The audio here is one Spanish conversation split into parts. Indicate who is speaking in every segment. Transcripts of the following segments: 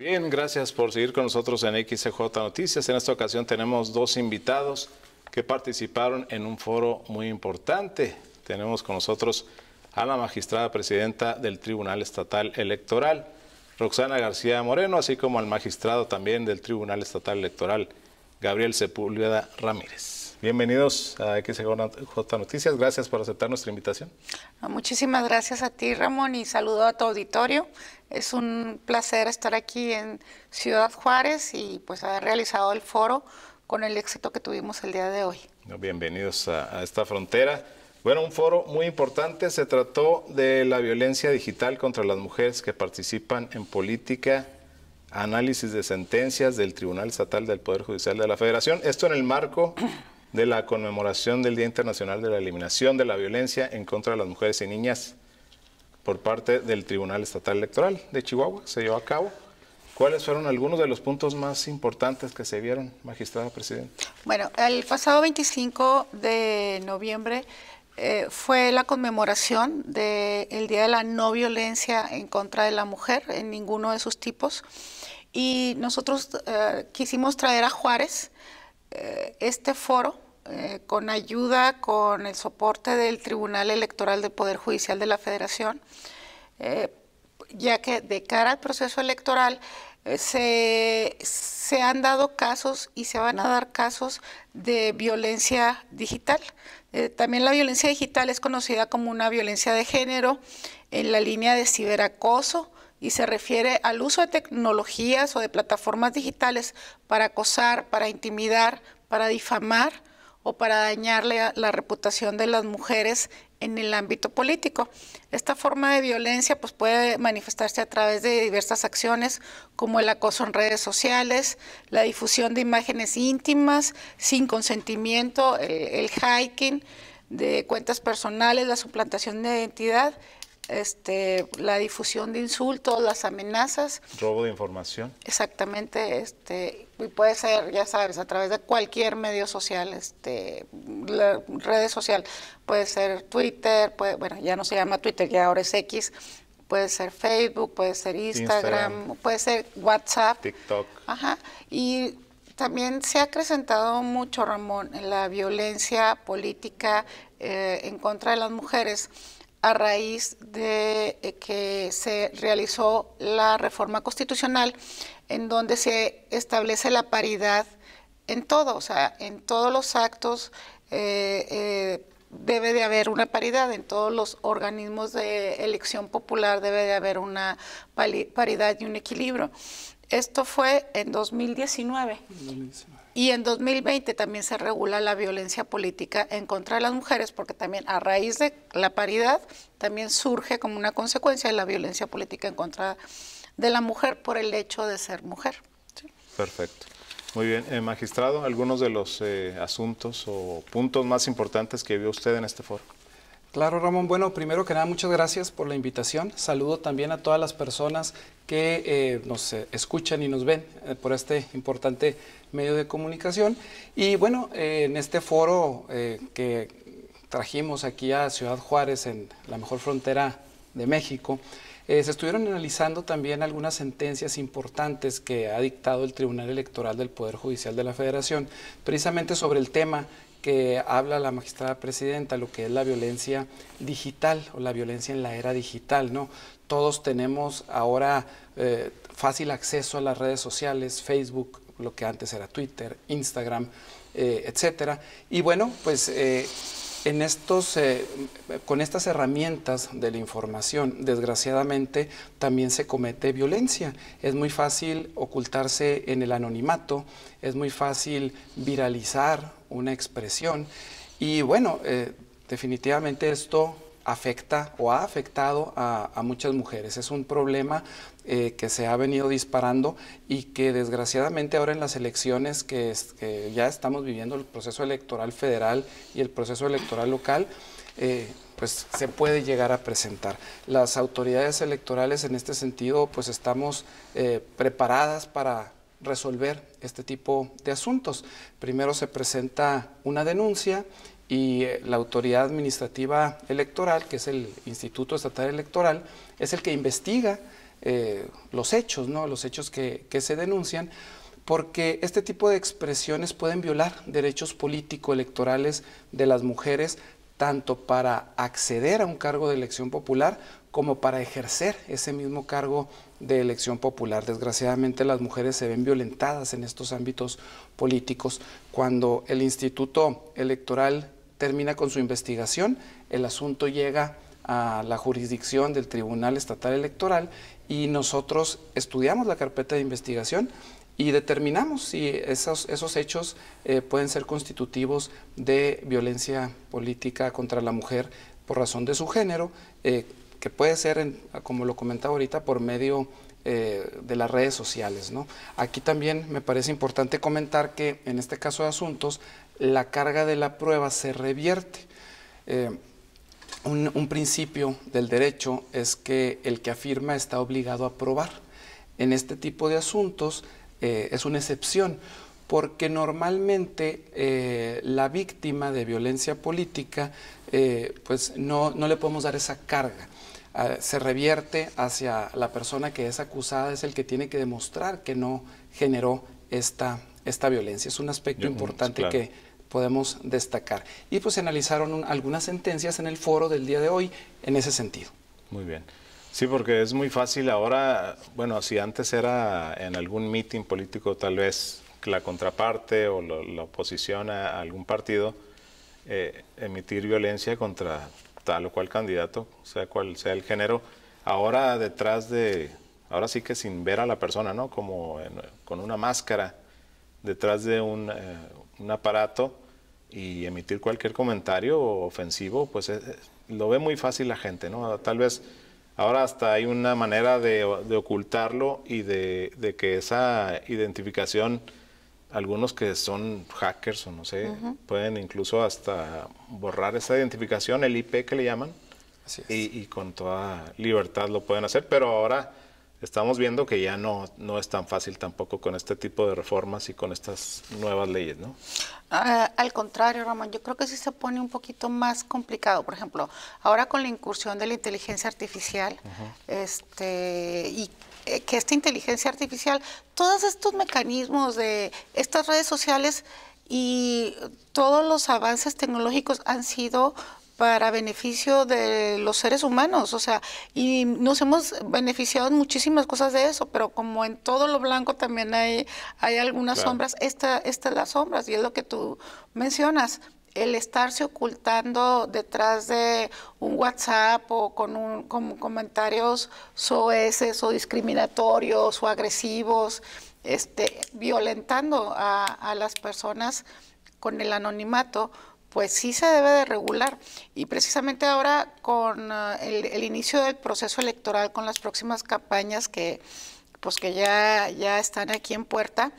Speaker 1: Bien, gracias por seguir con nosotros en XJ Noticias. En esta ocasión tenemos dos invitados que participaron en un foro muy importante. Tenemos con nosotros a la magistrada presidenta del Tribunal Estatal Electoral, Roxana García Moreno, así como al magistrado también del Tribunal Estatal Electoral, Gabriel Sepúlveda Ramírez. Bienvenidos a XJ Noticias. Gracias por aceptar nuestra invitación.
Speaker 2: Muchísimas gracias a ti, Ramón, y saludo a tu auditorio. Es un placer estar aquí en Ciudad Juárez y pues haber realizado el foro con el éxito que tuvimos el día de hoy.
Speaker 1: Bienvenidos a, a esta frontera. Bueno, un foro muy importante. Se trató de la violencia digital contra las mujeres que participan en política, análisis de sentencias del Tribunal Estatal del Poder Judicial de la Federación. Esto en el marco de la conmemoración del Día Internacional de la Eliminación de la Violencia en contra de las mujeres y niñas por parte del Tribunal Estatal Electoral de Chihuahua se llevó a cabo. ¿Cuáles fueron algunos de los puntos más importantes que se vieron, magistrada presidente
Speaker 2: Bueno, el pasado 25 de noviembre eh, fue la conmemoración del Día de la No Violencia en contra de la Mujer, en ninguno de sus tipos. Y nosotros eh, quisimos traer a Juárez eh, este foro eh, con ayuda, con el soporte del Tribunal Electoral del Poder Judicial de la Federación, eh, ya que de cara al proceso electoral eh, se, se, han dado casos y se van a dar casos de violencia digital. también la violencia digital es conocida como una violencia de género en la línea de ciberacoso, y se refiere al uso de tecnologías o de plataformas digitales para acosar, para intimidar, para difamar o para dañarle la reputación de las mujeres en el ámbito político. Esta forma de violencia pues, puede manifestarse a través de diversas acciones como el acoso en redes sociales, la difusión de imágenes íntimas sin consentimiento, eh, el, hiking de cuentas personales, la suplantación de identidad, este, la difusión de insultos, las amenazas.
Speaker 1: Robo de información.
Speaker 2: Exactamente, este, puede ser, ya sabes, a través de cualquier medio social, este, la red social, puede ser Twitter, puede, bueno, ya no se llama Twitter, ya ahora es X, puede ser Facebook, puede ser Instagram, puede ser WhatsApp, TikTok. Ajá. Y también se ha acrecentado mucho, Ramón, la violencia política eh, en contra de las mujeres a raíz de eh, que se realizó la reforma constitucional en donde se establece la paridad en todo, o sea, en todos los actos eh, eh, debe de haber una paridad, en todos los organismos de elección popular debe de haber una paridad y un equilibrio. Esto fue en 2019. Y en 2020 también se regula la violencia política en contra de las mujeres, porque también a raíz de la paridad también surge como una consecuencia de la violencia política en contra de de la mujer por el hecho de ser mujer.
Speaker 1: Perfecto. Muy bien, eh, magistrado, algunos de los eh,
Speaker 3: asuntos o puntos más importantes que vio usted en este foro. Claro, Ramón. Bueno, primero que nada, muchas gracias por la invitación. Saludo también a todas las personas que eh, nos escuchan y nos ven por este importante medio de comunicación. Y bueno, en este foro que trajimos aquí a Ciudad Juárez, en la mejor frontera de México, eh, se estuvieron analizando también algunas sentencias importantes que ha dictado el Tribunal Electoral del Poder Judicial de la Federación, precisamente sobre el tema que habla la magistrada presidenta, lo que es la violencia digital o la violencia en la era digital, ¿no? Todos tenemos ahora eh, fácil acceso a las redes sociales, Facebook, lo que antes era Twitter, Instagram, eh, etcétera. Y bueno, pues en estos, eh, con estas herramientas de la información, desgraciadamente, también se comete violencia. Es muy fácil ocultarse en el anonimato, es muy fácil viralizar una expresión. Y bueno, eh, definitivamente esto afecta o ha afectado a, muchas mujeres. Es un problema eh, que se ha venido disparando y que desgraciadamente ahora en las elecciones que, ya estamos viviendo el proceso electoral federal y el proceso electoral local, eh, pues se puede llegar a presentar. Las autoridades electorales en este sentido pues estamos eh, preparadas para resolver este tipo de asuntos. Primero se presenta una denuncia y la autoridad administrativa electoral, que es el Instituto Estatal Electoral, es el que investiga eh, los hechos, ¿no? los hechos que, que, se denuncian, porque este tipo de expresiones pueden violar derechos político-electorales de las mujeres, tanto para acceder a un cargo de elección popular como para ejercer ese mismo cargo de elección popular. Desgraciadamente las mujeres se ven violentadas en estos ámbitos políticos cuando el Instituto Electoral termina con su investigación, el asunto llega a la jurisdicción del Tribunal Estatal Electoral y nosotros estudiamos la carpeta de investigación y determinamos si esos, esos hechos eh, pueden ser constitutivos de violencia política contra la mujer por razón de su género, eh, que puede ser, como lo comentaba ahorita, por medio eh, de las redes sociales. ¿no? Aquí también me parece importante comentar que en este caso de asuntos la carga de la prueba se revierte. Eh, un, principio del derecho es que el que afirma está obligado a probar. En este tipo de asuntos eh, es una excepción, porque normalmente eh, la víctima de violencia política, pues no, le podemos dar esa carga. Ah, se revierte hacia la persona que es acusada, es el que tiene que demostrar que no generó esta, esta violencia. Es un aspecto importante que podemos destacar. Y pues se analizaron algunas sentencias en el foro del día de hoy en ese sentido. Muy bien. Sí, porque es muy fácil ahora, bueno, si antes era
Speaker 1: en algún mitin político tal vez la contraparte o la oposición a algún partido, eh, emitir violencia contra tal o cual candidato, sea cual sea el género, ahora detrás de, ahora sí que sin ver a la persona, ¿no? Como con una máscara, detrás de un, eh, un aparato y emitir cualquier comentario ofensivo, pues eh, eh, lo ve muy fácil la gente, ¿no? Tal vez ahora hasta hay una manera de, ocultarlo y de, que esa identificación, algunos que son hackers o no sé, pueden incluso hasta borrar esa identificación, el IP que le llaman, y, con toda libertad lo pueden hacer, pero ahora estamos viendo que ya no, no es tan fácil tampoco con este tipo de reformas y con estas nuevas leyes, ¿no?
Speaker 2: Ah, al contrario, Ramón, yo creo que sí se pone un poquito más complicado. Por ejemplo, ahora con la incursión de la inteligencia artificial, este, y eh, que esta inteligencia artificial, todos estos mecanismos de estas redes sociales y todos los avances tecnológicos han sido para beneficio de los seres humanos, o sea, y nos hemos beneficiado muchísimas cosas de eso, pero como en todo lo blanco también hay, hay algunas sombras, esta, esta es las sombras y es lo que tú mencionas, el estarse ocultando detrás de un WhatsApp o con, un, comentarios soeces o discriminatorios o agresivos, este, violentando a, a las personas con el anonimato, pues sí se debe de regular. Y precisamente ahora con eh, el, inicio del proceso electoral, con las próximas campañas que, pues que ya, ya están aquí en puerta,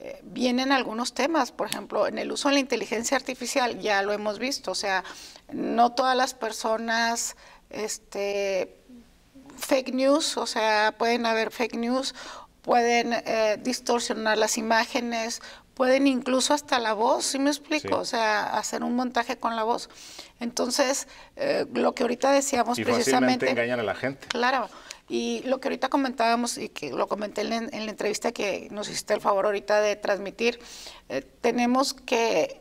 Speaker 2: eh, vienen algunos temas, por ejemplo, en el uso de la inteligencia artificial, ya lo hemos visto, o sea, no todas las personas, este, fake news, o sea, pueden haber fake news, pueden eh, distorsionar las imágenes, pueden incluso hasta la voz, ¿sí me explico? O sea, hacer un montaje con la voz. Entonces, eh, lo que ahorita decíamos y precisamente...
Speaker 1: engañan a la gente.
Speaker 2: Claro. Y lo que ahorita comentábamos y que lo comenté en, la entrevista que nos hiciste el favor ahorita de transmitir, eh, tenemos que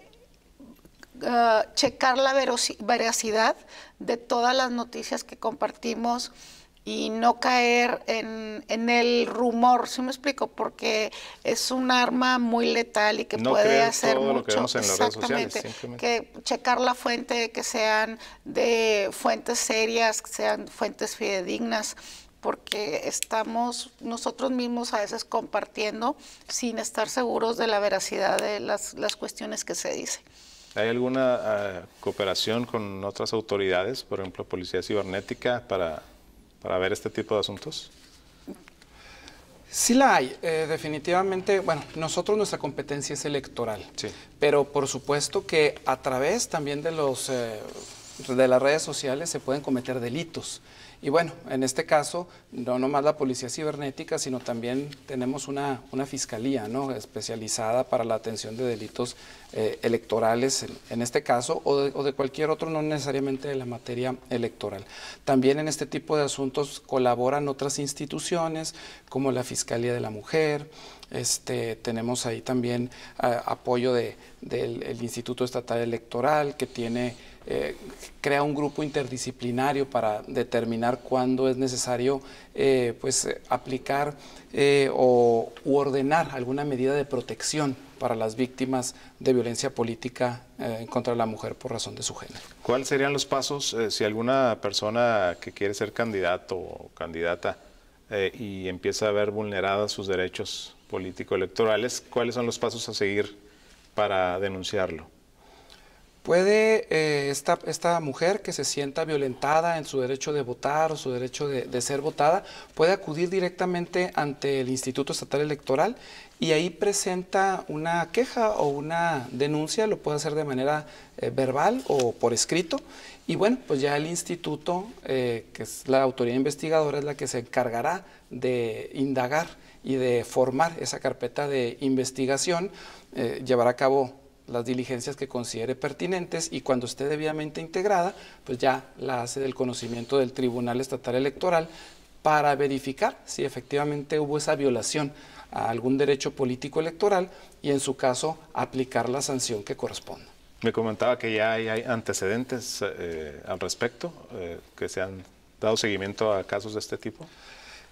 Speaker 2: eh, checar la veracidad de todas las noticias que compartimos, y no caer en, en el rumor, ¿sí me explico? Porque es un arma muy letal y que puede hacer todo mucho. Lo que vemos en Las redes sociales, que checar la fuente, que sean de fuentes serias, que sean fuentes fidedignas porque estamos nosotros mismos a veces compartiendo sin estar seguros de la veracidad de las, las cuestiones que se dicen.
Speaker 1: ¿Hay alguna ah, cooperación con otras autoridades, por ejemplo, Policía Cibernética, para para ver este tipo de asuntos?
Speaker 3: Sí la hay, eh, definitivamente, bueno, nosotros nuestra competencia es electoral, sí. pero por supuesto que a través también de los eh, de las redes sociales se pueden cometer delitos. Y bueno, en este caso, no nomás la policía cibernética, sino también tenemos una, fiscalía ¿no? especializada para la atención de delitos eh, electorales, en, este caso, o de, cualquier otro, no necesariamente de la materia electoral. También en este tipo de asuntos colaboran otras instituciones, como la Fiscalía de la Mujer, este, tenemos ahí también eh, apoyo del de, Instituto Estatal Electoral, que tiene eh, crea un grupo interdisciplinario para determinar cuándo es necesario eh, pues, aplicar eh, o ordenar alguna medida de protección para las víctimas de violencia política contra la mujer por razón de su género.
Speaker 1: ¿Cuáles serían los pasos si alguna persona que quiere ser candidato o candidata y empieza a ver vulneradas sus derechos político-electorales, cuáles son los pasos a seguir para denunciarlo?
Speaker 3: ¿Puede eh, esta, mujer que se sienta violentada en su derecho de votar o su derecho de, ser votada, puede acudir directamente ante el Instituto Estatal Electoral y ahí presenta una queja o una denuncia, lo puede hacer de manera eh, verbal o por escrito? Y bueno, pues ya el instituto, eh, que es la autoridad investigadora, es la que se encargará de indagar y de formar esa carpeta de investigación, llevará a cabo las diligencias que considere pertinentes y cuando esté debidamente integrada, pues ya la hace del conocimiento del Tribunal Estatal Electoral para verificar si efectivamente hubo esa violación a algún derecho político electoral y en su caso aplicar la sanción que corresponda.
Speaker 1: Me comentaba que ya hay, antecedentes eh, al respecto, eh, que se han dado seguimiento a casos de este tipo.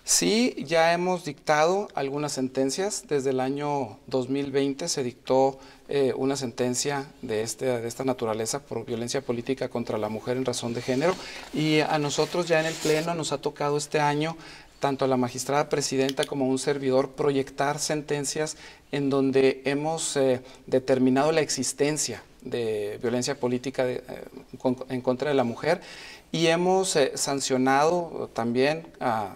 Speaker 1: Sí,
Speaker 3: ya hemos dictado algunas sentencias. Desde el año 2020 se dictó eh, una sentencia de, este, de esta naturaleza por violencia política contra la mujer en razón de género. Y a nosotros ya en el Pleno nos ha tocado este año tanto a la magistrada presidenta como a un servidor proyectar sentencias en donde hemos eh, determinado la existencia de violencia política eh, en contra de la mujer y hemos eh, sancionado también a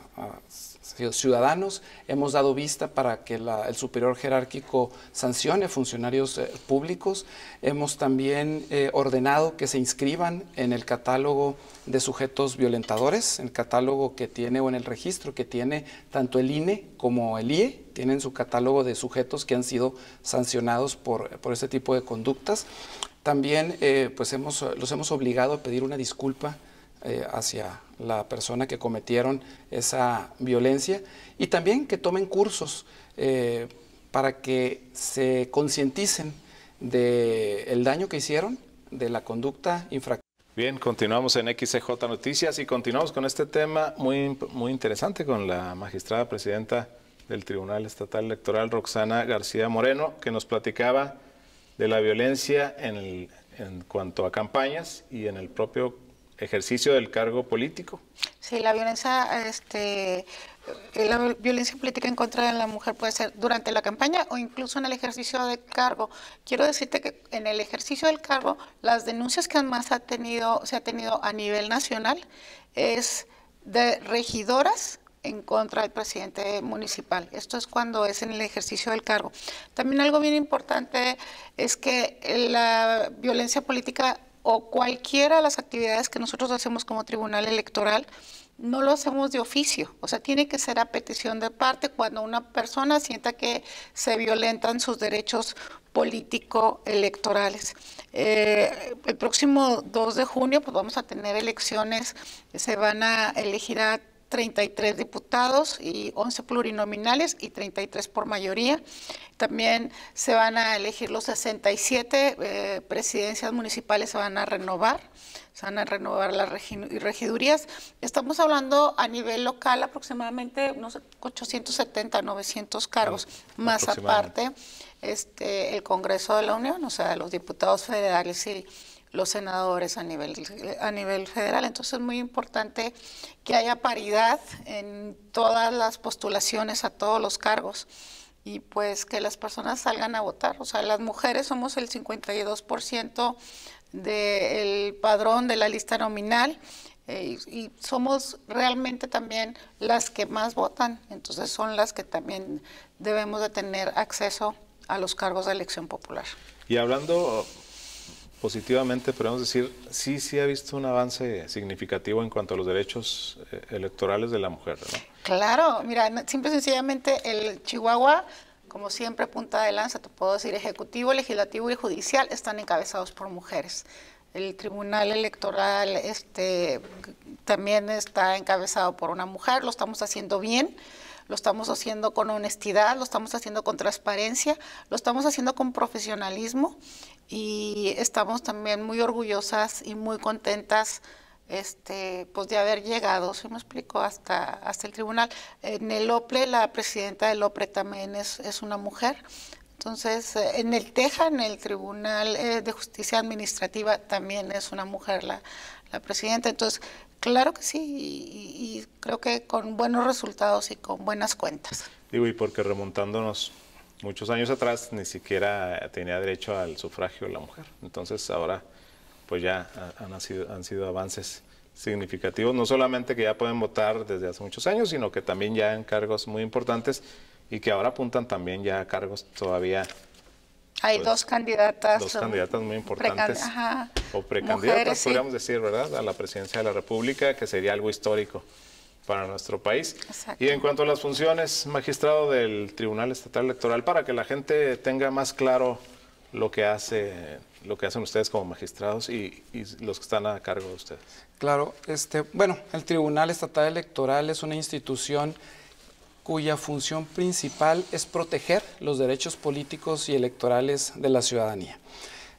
Speaker 3: ciudadanos hemos dado vista para que el superior jerárquico sancione funcionarios eh, públicos. Hemos también eh, ordenado que se inscriban en el catálogo de sujetos violentadores, el catálogo que tiene o en el registro que tiene tanto el INE como el IE, tienen su catálogo de sujetos que han sido sancionados por, por este tipo de conductas. También eh, pues hemos, los hemos obligado a pedir una disculpa eh, hacia la persona que cometieron esa violencia y también que tomen cursos eh, para que se concienticen del daño que hicieron, de la conducta infractora.
Speaker 1: Bien, continuamos en XJ Noticias y continuamos con este tema muy, muy interesante con la magistrada presidenta del Tribunal Estatal Electoral, Roxana García Moreno, que nos platicaba de la violencia en, en cuanto a campañas y en el propio ejercicio del cargo político.
Speaker 2: Sí, la violencia, este, eh, la violencia política en contra de la mujer puede ser durante la campaña o incluso en el ejercicio del cargo. Quiero decirte que en el ejercicio del cargo, las denuncias que más ha tenido, se ha tenido a nivel nacional es de regidoras en contra del presidente municipal. Esto es cuando es en el ejercicio del cargo. También algo bien importante es que la violencia política o cualquiera de las actividades que nosotros hacemos como tribunal electoral, no lo hacemos de oficio, o sea, tiene que ser a petición de parte cuando una persona sienta que se violentan sus derechos político-electorales. Eh, el próximo 2 de junio pues vamos a tener elecciones, se van a elegir a 33 diputados y 11 plurinominales y 33 por mayoría. También se van a elegir los 67 eh, presidencias municipales, se van a renovar, se van a renovar las regidurías. Estamos hablando a nivel local aproximadamente unos 870, 900 cargos, más aparte este, el Congreso de la Unión, o sea, los diputados federales y los senadores a nivel, a nivel federal. Entonces es muy importante que haya paridad en todas las postulaciones a todos los cargos y pues que las personas salgan a votar. O sea, las mujeres somos el 52% del padrón de la lista nominal eh, y somos realmente también las que más votan. Entonces son las que también debemos de tener acceso a los cargos de elección popular.
Speaker 1: Y hablando positivamente podemos decir, sí, sí ha visto un avance significativo en cuanto a los derechos eh, electorales de la mujer.
Speaker 2: Claro, mira, simple y sencillamente el Chihuahua, como siempre, punta de lanza, te puedo decir, ejecutivo, legislativo y judicial están encabezados por mujeres. El Tribunal Electoral este, también está encabezado por una mujer, lo estamos haciendo bien, lo estamos haciendo con honestidad, lo estamos haciendo con transparencia, lo estamos haciendo con profesionalismo y estamos también muy orgullosas y muy contentas este, pues de haber llegado, se me explicó, hasta, hasta el tribunal. En eh, el OPLE, la presidenta del OPLE también es, es una mujer. Entonces, eh, en el TEJA, en el Tribunal eh, de Justicia Administrativa, también es una mujer la, la presidenta. Entonces, claro que sí, y, creo que con buenos resultados y con buenas cuentas.
Speaker 1: y porque remontándonos muchos años atrás, ni siquiera tenía derecho al sufragio la mujer. Entonces, ahora, pues ya han sido, han sido avances significativos, no solamente que ya pueden votar desde hace muchos años, sino que también ya en cargos muy importantes y que ahora apuntan también ya a cargos todavía.
Speaker 2: Hay pues, dos candidatas. Dos um,
Speaker 1: candidatas muy importantes. o precandidatas, podríamos decir, ¿verdad? A la presidencia de la República, que sería algo histórico para nuestro país. Y en cuanto a las funciones, magistrado del Tribunal Estatal Electoral, para que la gente tenga más claro lo que hace lo que hacen ustedes
Speaker 3: como magistrados y, y los que están a cargo de ustedes. Claro, este, bueno, el Tribunal Estatal Electoral es una institución cuya función principal es proteger los derechos políticos y electorales de la ciudadanía.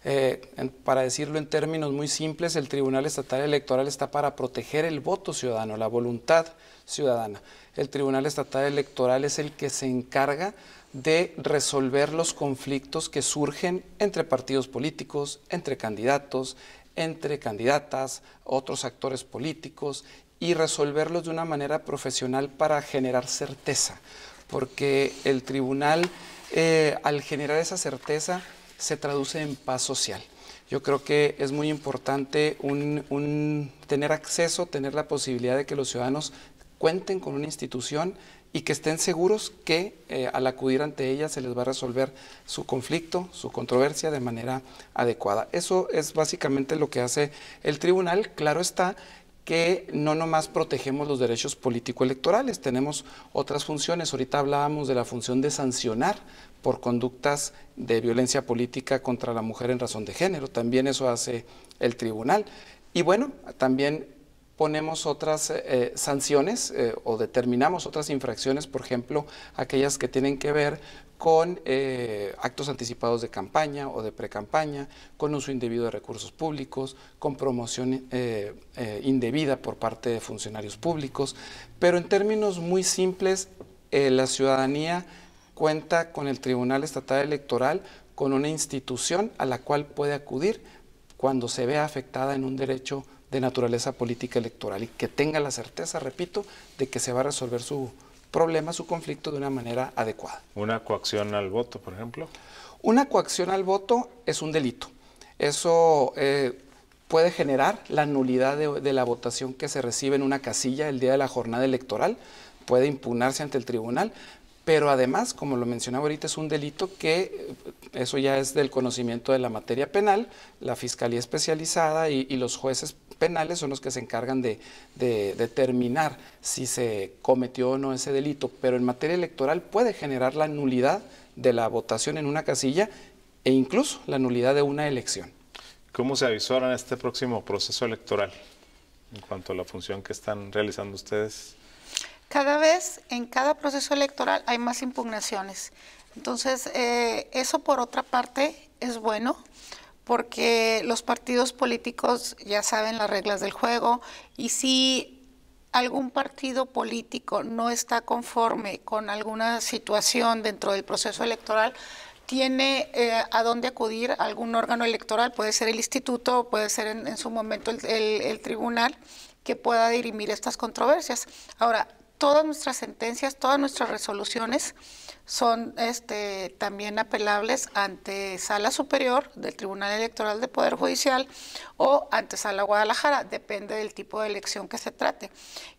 Speaker 3: Eh, para decirlo en términos muy simples, el Tribunal Estatal Electoral está para proteger el voto ciudadano, la voluntad ciudadana. El Tribunal Estatal Electoral es el que se encarga de resolver los conflictos que surgen entre partidos políticos, entre candidatos, entre candidatas, otros actores políticos y resolverlos de una manera profesional para generar certeza, porque el tribunal eh, al generar esa certeza se traduce en paz social. Yo creo que es muy importante tener acceso, tener la posibilidad de que los ciudadanos cuenten con una institución y que estén seguros que eh, al acudir ante ella se les va a resolver su conflicto, su controversia de manera adecuada. Eso es básicamente lo que hace el tribunal. Claro está que no nomás protegemos los derechos político-electorales, tenemos otras funciones. Ahorita hablábamos de la función de sancionar por conductas de violencia política contra la mujer en razón de género. También eso hace el tribunal. Y bueno, también ponemos otras eh, sanciones eh, o determinamos otras infracciones, por ejemplo, aquellas que tienen que ver con eh, actos anticipados de campaña o de precampaña, con uso indebido de recursos públicos, con promoción eh, eh, indebida por parte de funcionarios públicos. Pero en términos muy simples, la ciudadanía cuenta con el Tribunal Estatal Electoral, con una institución a la cual puede acudir cuando se vea afectada en un derecho de naturaleza política electoral y que tenga la certeza, repito, de que se va a resolver su, problema, su conflicto de una manera adecuada. ¿Una coacción al voto, por ejemplo? Una coacción al voto es un delito. Eso eh, puede generar la nulidad de, la votación que se recibe en una casilla el día de la jornada electoral, puede impugnarse ante el tribunal, pero además, como lo mencionaba ahorita, es un delito que eh, eso ya es del conocimiento de la materia penal, la Fiscalía Especializada y, y los jueces penales son los que se encargan de, determinar si se cometió o no ese delito, pero en materia electoral puede generar la nulidad de la votación en una casilla e incluso la nulidad de una elección.
Speaker 1: ¿Cómo se avisoran este próximo proceso electoral en cuanto a la función que están realizando ustedes?
Speaker 2: Cada vez, en cada proceso electoral hay más impugnaciones. Entonces, eh, eso por otra parte es bueno, porque los partidos políticos ya saben las reglas del juego y si algún partido político no está conforme con alguna situación dentro del proceso electoral, tiene eh, a dónde acudir algún órgano electoral, puede ser el instituto, puede ser en, su momento el, el tribunal que pueda dirimir estas controversias. Ahora, todas nuestras sentencias, todas nuestras resoluciones son este, también apelables ante Sala Superior del Tribunal Electoral de Poder Judicial o ante Sala Guadalajara, depende del tipo de elección que se trate.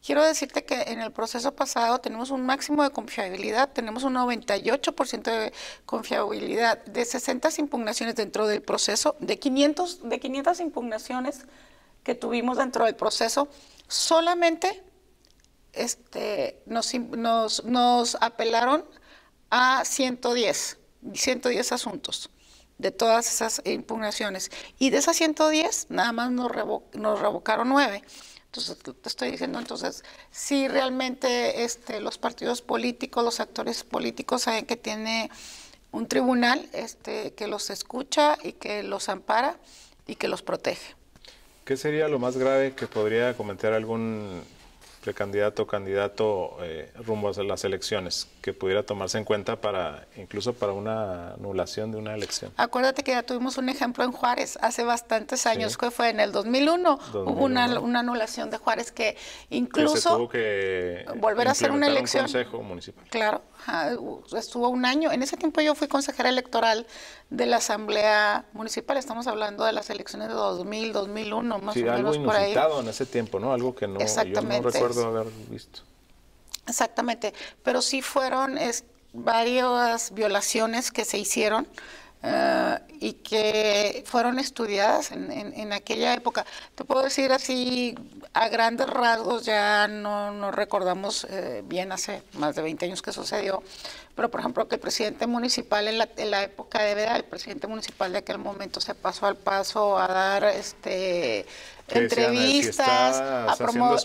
Speaker 2: Quiero decirte que en el proceso pasado tenemos un máximo de confiabilidad, tenemos un 98% de confiabilidad de 60 impugnaciones dentro del proceso, de 500, de 500 impugnaciones que tuvimos dentro del proceso, solamente este, nos, nos, nos apelaron a 110, 110 asuntos de todas esas impugnaciones. Y de esas 110, nada más nos, nos revocaron 9. Entonces, te estoy diciendo, entonces, si realmente este, los partidos políticos, los actores políticos saben que tiene un tribunal este, que los escucha y que los ampara y que los protege.
Speaker 1: ¿Qué sería lo más grave que podría comentar algún precandidato, candidato eh, rumbo a las elecciones que pudiera tomarse en cuenta para incluso para una anulación de una elección.
Speaker 2: Acuérdate que ya tuvimos un ejemplo en Juárez hace bastantes años, que fue en el 2001, hubo una, anulación de Juárez que incluso
Speaker 1: que tuvo que volver a hacer una elección. consejo municipal.
Speaker 2: Claro, estuvo un año. En ese tiempo yo fui consejera electoral de la Asamblea Municipal. Estamos hablando de las elecciones de 2000, 2001, más o menos por ahí. en
Speaker 1: ese tiempo, ¿no? Algo que no, yo no recuerdo haber visto.
Speaker 2: Exactamente, pero sí fueron varias violaciones que se hicieron eh, y que fueron estudiadas en, en, aquella época. Te puedo decir así, a grandes rasgos, ya no, no recordamos eh, bien hace más de 20 años que sucedió, pero por ejemplo que el presidente municipal en la, en la época de verdad el presidente municipal de aquel momento se pasó al paso a dar este entrevistas, a, no,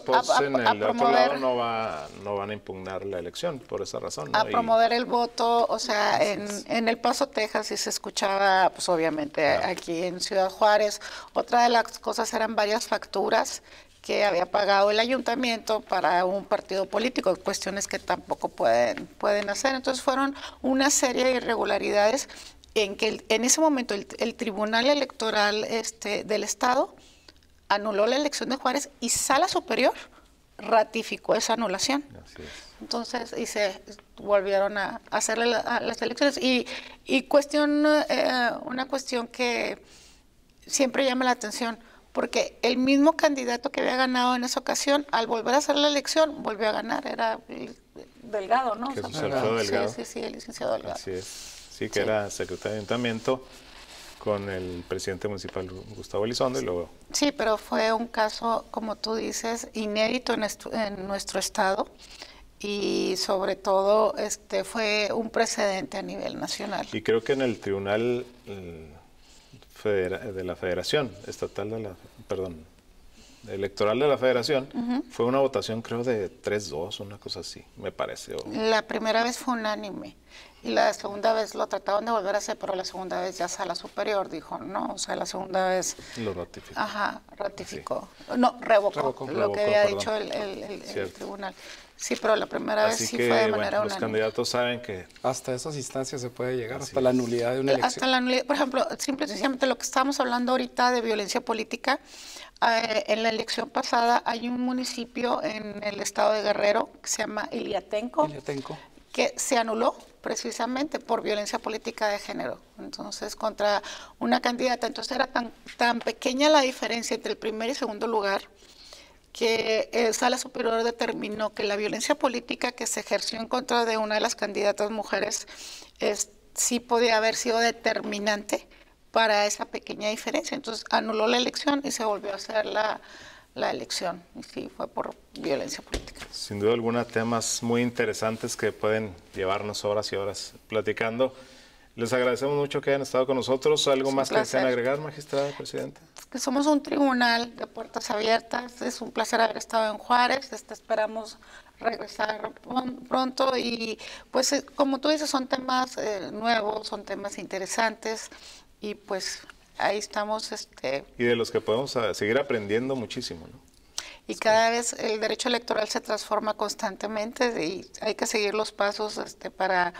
Speaker 1: van a impugnar la elección por esa razón. A promover
Speaker 2: el voto, o sea, en, en, El Paso, Texas, y se escuchaba, pues obviamente ah. aquí en Ciudad Juárez. Otra de las cosas eran varias facturas que había pagado el ayuntamiento para un partido político, cuestiones que tampoco pueden, pueden hacer. Entonces fueron una serie de irregularidades en que en ese momento el, el Tribunal Electoral este, del Estado anuló la elección de Juárez y Sala Superior ratificó esa anulación. Entonces, y se volvieron a hacer las elecciones. Y, y cuestión, eh, una cuestión que siempre llama la atención, porque el mismo candidato que había ganado en esa ocasión, al volver a hacer la elección, volvió a ganar, era Delgado, ¿no? Sí, sí, sí, el licenciado Delgado. Así es.
Speaker 1: Sí, que era secretario de ayuntamiento con el presidente municipal Gustavo Elizondo y luego...
Speaker 2: Sí, pero fue un caso, como tú dices, inédito en, nuestro estado y sobre todo este fue un precedente a nivel nacional.
Speaker 1: Y creo que en el Tribunal eh, de la Federación, estatal de la... perdón, electoral de la federación, fue una votación creo de 3-2, una cosa así, me parece. La primera
Speaker 2: vez fue unánime. Y la segunda vez lo trataban de volver a hacer, pero la segunda vez ya Sala Superior dijo no, o sea, la segunda vez... Lo ratificó. Ajá, ratificó. No, revocó, lo que había dicho el, tribunal. Sí, pero la primera vez sí fue de bueno, Los candidatos
Speaker 3: saben que... Hasta esas instancias se puede llegar, hasta la nulidad de una eh, elección. Hasta la
Speaker 2: nulidad. Por ejemplo, simple y sencillamente lo que estamos hablando ahorita de violencia política, eh, en la elección pasada hay un municipio en el estado de Guerrero que se llama Iliatenco. Iliatenco que se anuló precisamente por violencia política de género. Entonces, contra una candidata, entonces era tan, tan pequeña la diferencia entre el primer y segundo lugar que el eh, Sala Superior determinó que la violencia política que se ejerció en contra de una de las candidatas mujeres es, sí podía haber sido determinante para esa pequeña diferencia. Entonces, anuló la elección y se volvió a hacer la, la elección y sí fue por violencia política.
Speaker 1: Sin duda alguna, temas muy interesantes que pueden llevarnos horas y horas platicando. Les agradecemos mucho que hayan estado con nosotros. ¿Algo más que desean agregar, magistrada, presidente?
Speaker 2: Que somos un tribunal de puertas abiertas. Es un placer haber estado en Juárez. Este, esperamos regresar pronto y pues eh, como tú dices son temas eh, nuevos, son temas interesantes y pues ahí estamos. Este,
Speaker 1: y de los que podemos ah, seguir aprendiendo muchísimo, ¿no?
Speaker 2: Y cada vez el derecho electoral se transforma constantemente y hay que seguir los pasos este, para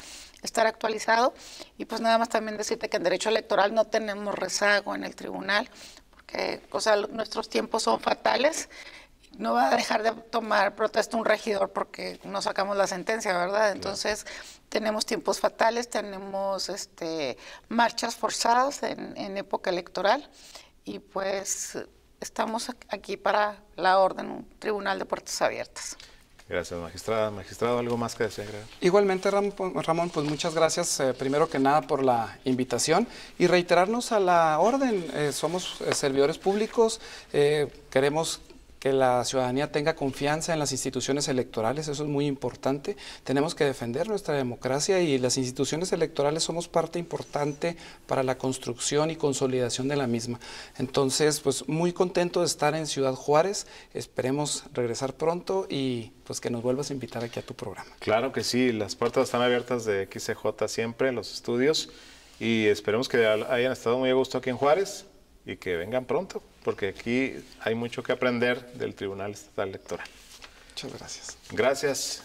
Speaker 2: estar actualizado. Y pues nada más también decirte que en derecho electoral no tenemos rezago en el tribunal, porque o sea, nuestros tiempos son fatales no va a dejar de tomar protesta un regidor porque no sacamos la sentencia, ¿verdad? Entonces, tenemos tiempos fatales, tenemos este, marchas forzadas en, época electoral y pues estamos aquí para la orden, un tribunal de puertas abiertas.
Speaker 1: Gracias, magistrada. Magistrado, ¿algo más que desear?
Speaker 3: Igualmente, Ramón, pues muchas gracias, eh, primero que nada, por la invitación y reiterarnos a la orden. Eh, somos eh, servidores públicos, queremos que la ciudadanía tenga confianza en las instituciones electorales, eso es muy importante. Tenemos que defender nuestra democracia y las instituciones electorales somos parte importante para la construcción y consolidación de la misma. Entonces, pues muy contento de estar en Ciudad Juárez, esperemos regresar pronto y pues que nos vuelvas a invitar aquí a tu programa.
Speaker 1: Claro que sí, las puertas están abiertas de XCJ siempre, los estudios, y esperemos que hayan estado muy a gusto aquí en Juárez y que vengan pronto porque aquí hay mucho que aprender del Tribunal Estatal Electoral. Muchas gracias. Gracias.